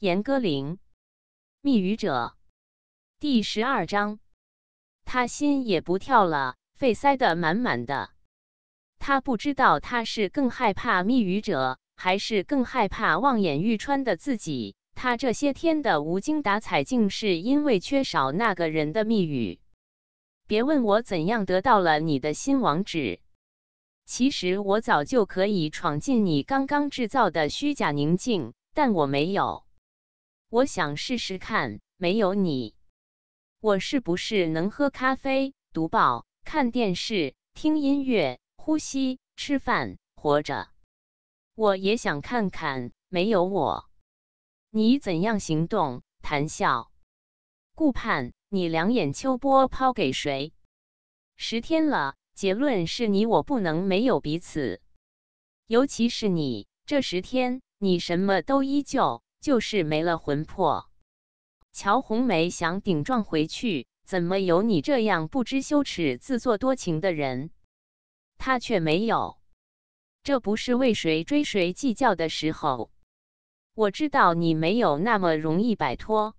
严歌苓《密语者》第十二章，他心也不跳了，肺塞得满满的。他不知道他是更害怕密语者，还是更害怕望眼欲穿的自己。他这些天的无精打采，竟是因为缺少那个人的密语。别问我怎样得到了你的新网址，其实我早就可以闯进你刚刚制造的虚假宁静，但我没有。我想试试看，没有你，我是不是能喝咖啡、读报、看电视、听音乐、呼吸、吃饭、活着？我也想看看，没有我，你怎样行动、谈笑、顾盼？你两眼秋波抛给谁？十天了，结论是你我不能没有彼此，尤其是你这十天，你什么都依旧。就是没了魂魄。乔红梅想顶撞回去：“怎么有你这样不知羞耻、自作多情的人？”他却没有。这不是为谁追谁计较的时候。我知道你没有那么容易摆脱，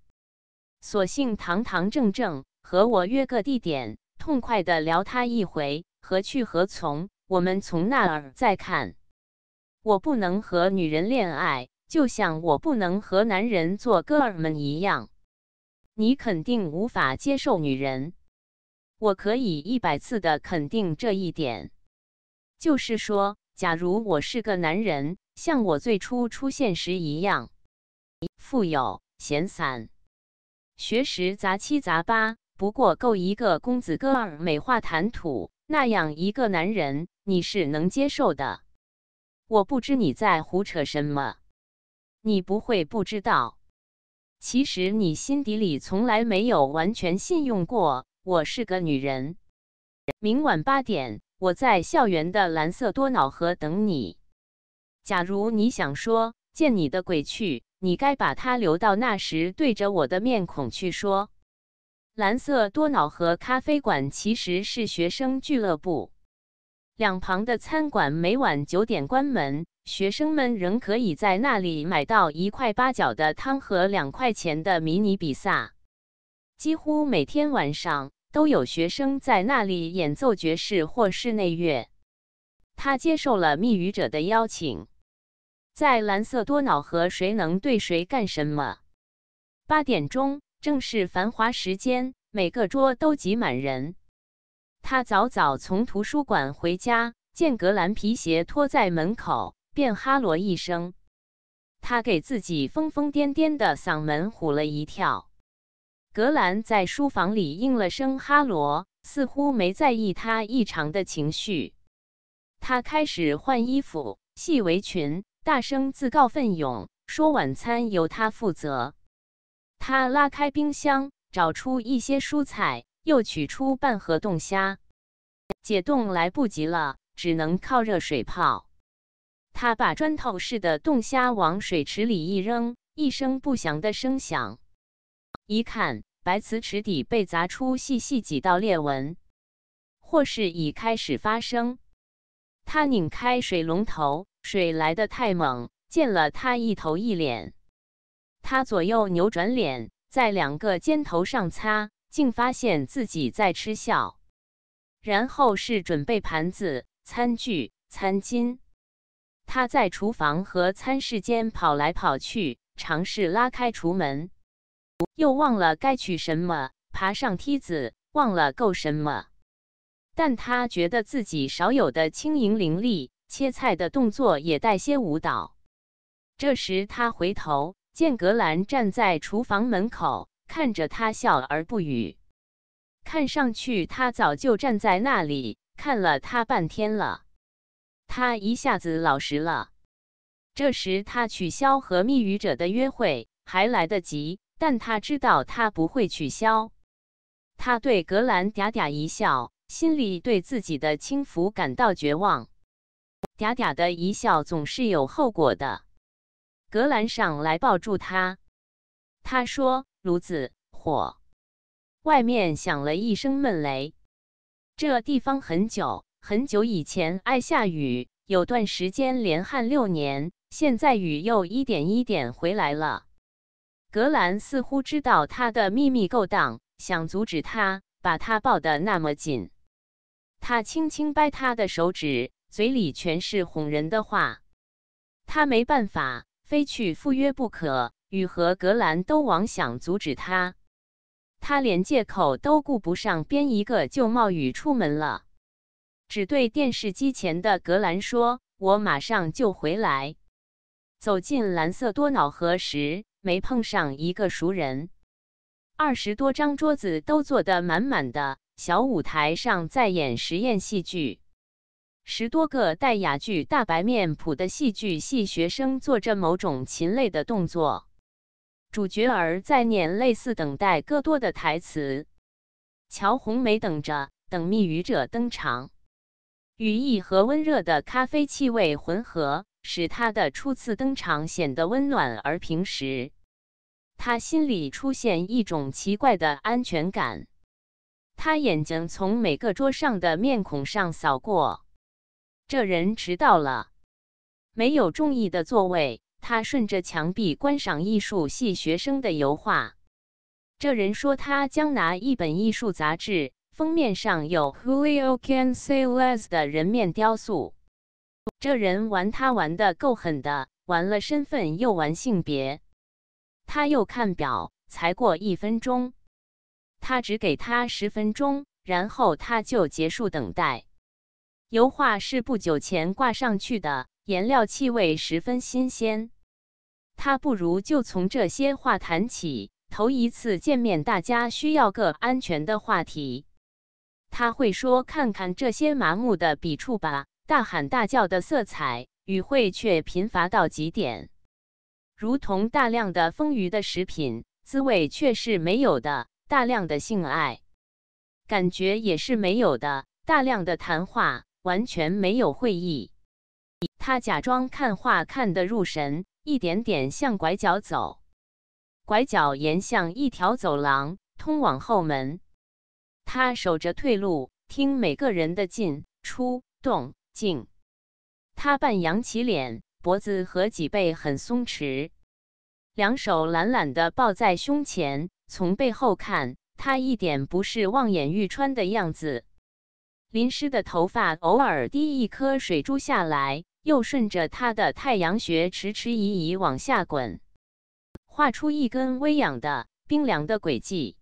索性堂堂正正和我约个地点，痛快的聊他一回，何去何从，我们从那儿再看。我不能和女人恋爱。就像我不能和男人做哥们儿们一样，你肯定无法接受女人。我可以一百次的肯定这一点。就是说，假如我是个男人，像我最初出现时一样，富有、闲散、学识杂七杂八，不过够一个公子哥儿美化谈吐那样一个男人，你是能接受的。我不知你在胡扯什么。你不会不知道，其实你心底里从来没有完全信用过我是个女人。明晚八点，我在校园的蓝色多瑙河等你。假如你想说见你的鬼去，你该把它留到那时对着我的面孔去说。蓝色多瑙河咖啡馆其实是学生俱乐部，两旁的餐馆每晚九点关门。学生们仍可以在那里买到一块八角的汤和两块钱的迷你比萨。几乎每天晚上都有学生在那里演奏爵士或室内乐。他接受了密语者的邀请，在蓝色多瑙河，谁能对谁干什么？八点钟，正是繁华时间，每个桌都挤满人。他早早从图书馆回家，见格兰皮鞋拖在门口。便哈罗一声，他给自己疯疯癫癫的嗓门唬了一跳。格兰在书房里应了声“哈罗”，似乎没在意他异常的情绪。他开始换衣服、系围裙，大声自告奋勇说晚餐由他负责。他拉开冰箱，找出一些蔬菜，又取出半盒冻虾，解冻来不及了，只能靠热水泡。他把砖头似的冻虾往水池里一扔，一声不响的声响。一看，白瓷池底被砸出细细几道裂纹，或是已开始发生。他拧开水龙头，水来得太猛，溅了他一头一脸。他左右扭转脸，在两个肩头上擦，竟发现自己在吃笑。然后是准备盘子、餐具、餐巾。他在厨房和餐室间跑来跑去，尝试拉开厨门，又忘了该取什么，爬上梯子，忘了够什么。但他觉得自己少有的轻盈伶俐，切菜的动作也带些舞蹈。这时他回头，见格兰站在厨房门口，看着他笑而不语。看上去他早就站在那里看了他半天了。他一下子老实了。这时他取消和密语者的约会还来得及，但他知道他不会取消。他对格兰嗲嗲一笑，心里对自己的轻浮感到绝望。嗲嗲的一笑总是有后果的。格兰上来抱住他，他说：“炉子火。”外面响了一声闷雷。这地方很久。很久以前爱下雨，有段时间连旱六年，现在雨又一点一点回来了。格兰似乎知道他的秘密勾当，想阻止他，把他抱得那么紧。他轻轻掰他的手指，嘴里全是哄人的话。他没办法，非去赴约不可。雨和格兰都妄想阻止他，他连借口都顾不上编一个，就冒雨出门了。只对电视机前的格兰说：“我马上就回来。”走进蓝色多瑙河时，没碰上一个熟人。二十多张桌子都坐得满满的，小舞台上在演实验戏剧，十多个带哑剧大白面谱的戏剧系学生做着某种禽类的动作，主角儿在念类似等待戈多的台词。乔红梅等着，等密语者登场。羽翼和温热的咖啡气味混合，使他的初次登场显得温暖而平实。他心里出现一种奇怪的安全感。他眼睛从每个桌上的面孔上扫过。这人迟到了，没有中意的座位。他顺着墙壁观赏艺术系学生的油画。这人说：“他将拿一本艺术杂志。”封面上有 Julio c a n s e c s 的人面雕塑，这人玩他玩的够狠的，玩了身份又玩性别。他又看表，才过一分钟。他只给他十分钟，然后他就结束等待。油画是不久前挂上去的，颜料气味十分新鲜。他不如就从这些话谈起。头一次见面，大家需要个安全的话题。他会说：“看看这些麻木的笔触吧，大喊大叫的色彩与会却贫乏到极点，如同大量的丰腴的食品，滋味却是没有的；大量的性爱感觉也是没有的；大量的谈话完全没有会意。”他假装看画看得入神，一点点向拐角走，拐角沿向一条走廊，通往后门。他守着退路，听每个人的进出动静。他半扬起脸，脖子和脊背很松弛，两手懒懒地抱在胸前。从背后看，他一点不是望眼欲穿的样子。淋湿的头发偶尔滴一颗水珠下来，又顺着他的太阳穴迟迟疑疑往下滚，画出一根微痒的、冰凉的轨迹。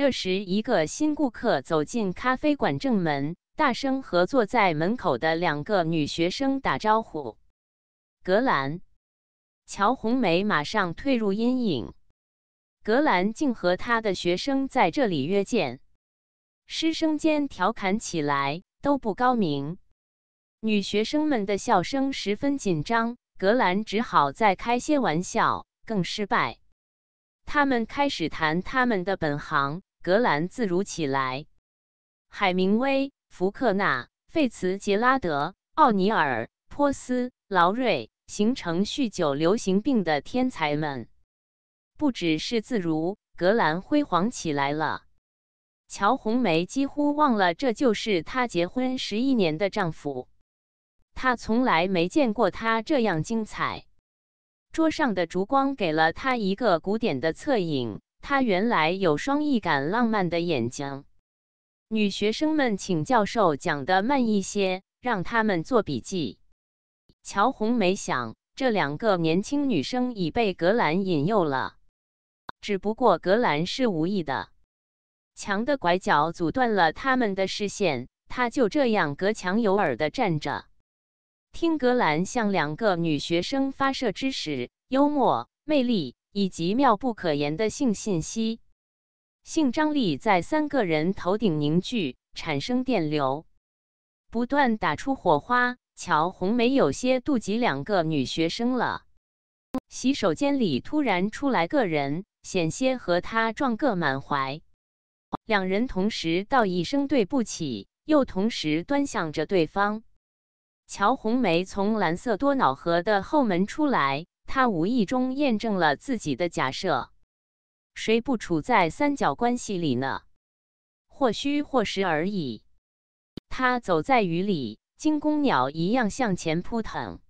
这时，一个新顾客走进咖啡馆正门，大声和坐在门口的两个女学生打招呼。格兰、乔红梅马上退入阴影。格兰竟和他的学生在这里约见，师生间调侃起来都不高明。女学生们的笑声十分紧张，格兰只好再开些玩笑，更失败。他们开始谈他们的本行。格兰自如起来，海明威、福克纳、费茨杰拉德、奥尼尔、波斯劳瑞，形成酗酒流行病的天才们，不只是自如，格兰辉煌起来了。乔红梅几乎忘了，这就是她结婚十一年的丈夫，她从来没见过他这样精彩。桌上的烛光给了他一个古典的侧影。他原来有双翼感浪漫的眼睛。女学生们请教授讲的慢一些，让他们做笔记。乔红梅想，这两个年轻女生已被格兰引诱了，只不过格兰是无意的。墙的拐角阻断了他们的视线，他就这样隔墙有耳的站着，听格兰向两个女学生发射知识、幽默、魅力。以及妙不可言的性信息，性张力在三个人头顶凝聚，产生电流，不断打出火花。乔红梅有些妒忌两个女学生了。洗手间里突然出来个人，险些和他撞个满怀。两人同时道一声对不起，又同时端向着对方。乔红梅从蓝色多瑙河的后门出来。他无意中验证了自己的假设：谁不处在三角关系里呢？或虚或实而已。他走在雨里，惊弓鸟一样向前扑腾。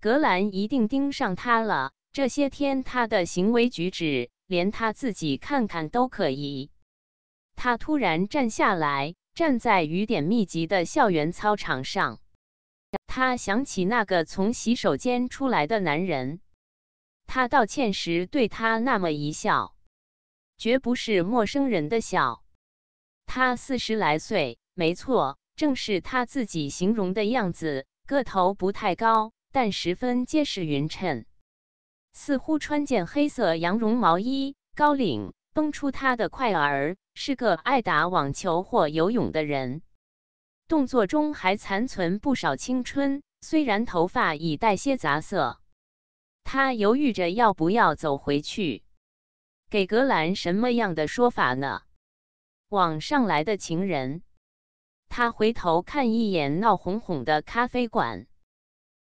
格兰一定盯上他了。这些天他的行为举止，连他自己看看都可疑。他突然站下来，站在雨点密集的校园操场上。他想起那个从洗手间出来的男人，他道歉时对他那么一笑，绝不是陌生人的笑。他四十来岁，没错，正是他自己形容的样子。个头不太高，但十分结实匀称，似乎穿件黑色羊绒毛衣，高领绷出他的块儿，是个爱打网球或游泳的人。动作中还残存不少青春，虽然头发已带些杂色。他犹豫着要不要走回去，给格兰什么样的说法呢？网上来的情人，他回头看一眼闹哄哄的咖啡馆，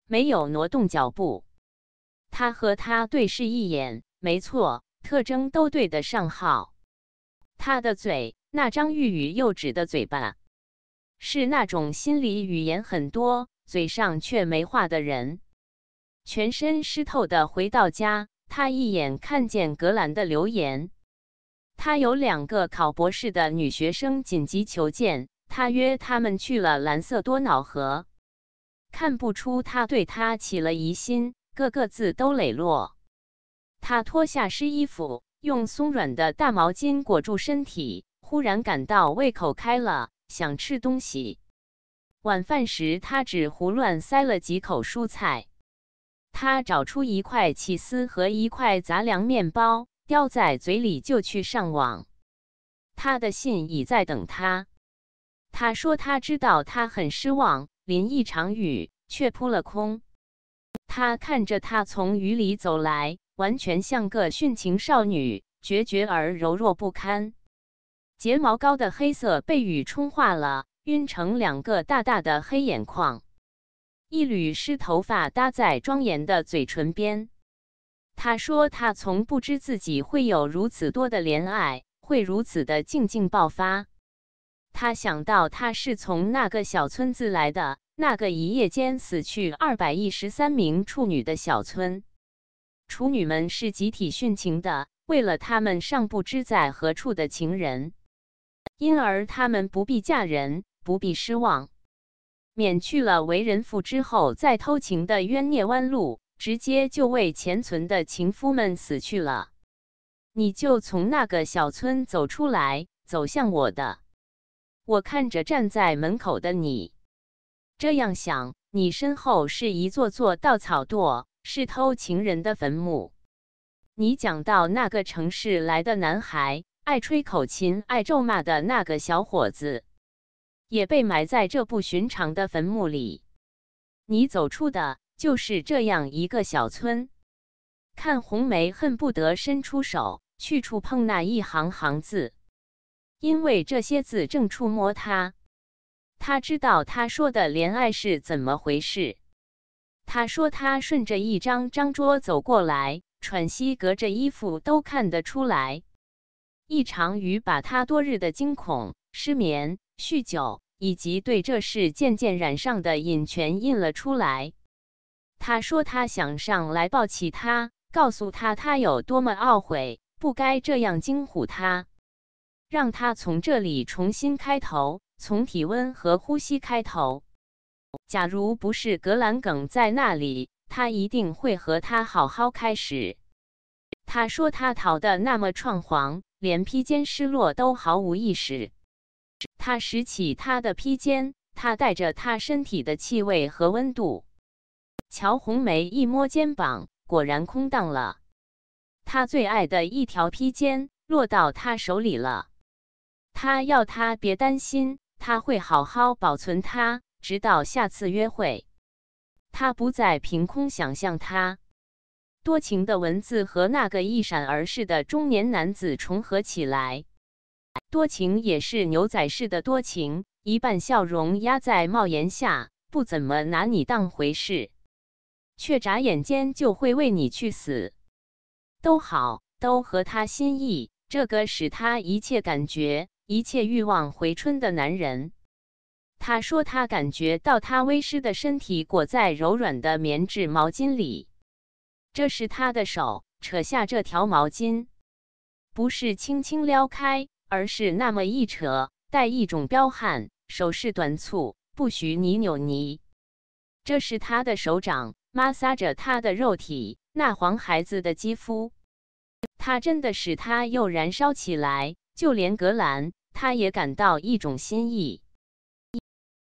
没有挪动脚步。他和他对视一眼，没错，特征都对得上号。他的嘴，那张欲语又止的嘴巴。是那种心理语言很多，嘴上却没话的人。全身湿透的回到家，他一眼看见格兰的留言。他有两个考博士的女学生紧急求见，他约他们去了蓝色多瑙河。看不出他对他起了疑心，个个字都磊落。他脱下湿衣服，用松软的大毛巾裹住身体，忽然感到胃口开了。想吃东西。晚饭时，他只胡乱塞了几口蔬菜。他找出一块起司和一块杂粮面包，叼在嘴里就去上网。他的信已在等他。他说他知道他很失望，淋一场雨却扑了空。他看着她从雨里走来，完全像个殉情少女，决绝而柔弱不堪。睫毛膏的黑色被雨冲化了，晕成两个大大的黑眼眶。一缕湿头发搭在庄严的嘴唇边。他说：“他从不知自己会有如此多的怜爱，会如此的静静爆发。”他想到他是从那个小村子来的，那个一夜间死去二百一十三名处女的小村。处女们是集体殉情的，为了他们尚不知在何处的情人。因而，他们不必嫁人，不必失望，免去了为人妇之后再偷情的冤孽弯路，直接就为前存的情夫们死去了。你就从那个小村走出来，走向我的。我看着站在门口的你，这样想：你身后是一座座稻草垛，是偷情人的坟墓。你讲到那个城市来的男孩。爱吹口琴、爱咒骂的那个小伙子，也被埋在这不寻常的坟墓里。你走出的就是这样一个小村。看红梅，恨不得伸出手去触碰那一行行字，因为这些字正触摸他。他知道他说的怜爱是怎么回事。他说他顺着一张张桌走过来，喘息，隔着衣服都看得出来。一场雨把他多日的惊恐、失眠、酗酒，以及对这事渐渐染上的瘾全印了出来。他说他想上来抱起他，告诉他他有多么懊悔，不该这样惊唬他，让他从这里重新开头，从体温和呼吸开头。假如不是格兰梗在那里，他一定会和他好好开始。他说他逃得那么怆惶。连披肩失落都毫无意识，他拾起他的披肩，他带着他身体的气味和温度。乔红梅一摸肩膀，果然空荡了，他最爱的一条披肩落到他手里了。他要她别担心，他会好好保存它，直到下次约会。他不再凭空想象他。多情的文字和那个一闪而逝的中年男子重合起来，多情也是牛仔式的多情，一半笑容压在帽檐下，不怎么拿你当回事，却眨眼间就会为你去死。都好，都合他心意，这个使他一切感觉、一切欲望回春的男人。他说：“他感觉到他微湿的身体裹在柔软的棉质毛巾里。”这是他的手扯下这条毛巾，不是轻轻撩开，而是那么一扯，带一种彪悍，手势短促，不许你扭捏。这是他的手掌摩挲着他的肉体，那黄孩子的肌肤，他真的使他又燃烧起来，就连格兰他也感到一种新意。